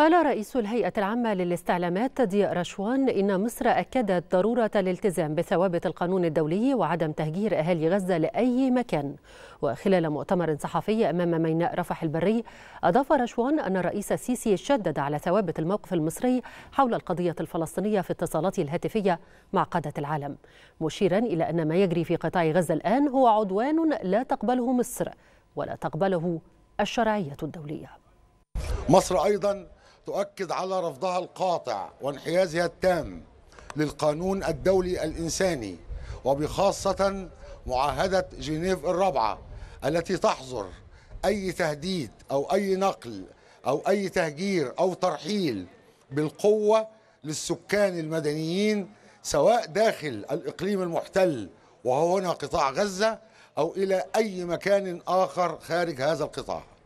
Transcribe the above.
قال رئيس الهيئة العامة للاستعلامات ضياء رشوان إن مصر أكدت ضرورة الالتزام بثوابت القانون الدولي وعدم تهجير أهالي غزة لأي مكان وخلال مؤتمر صحفي أمام ميناء رفح البري أضاف رشوان أن الرئيس السيسي شدد على ثوابت الموقف المصري حول القضية الفلسطينية في اتصالاته الهاتفية مع قادة العالم مشيرا إلى أن ما يجري في قطاع غزة الآن هو عدوان لا تقبله مصر ولا تقبله الشرعية الدولية مصر أيضا تؤكد على رفضها القاطع وانحيازها التام للقانون الدولي الإنساني وبخاصة معاهدة جنيف الرابعة التي تحظر أي تهديد أو أي نقل أو أي تهجير أو ترحيل بالقوة للسكان المدنيين سواء داخل الإقليم المحتل وهو هنا قطاع غزة أو إلى أي مكان آخر خارج هذا القطاع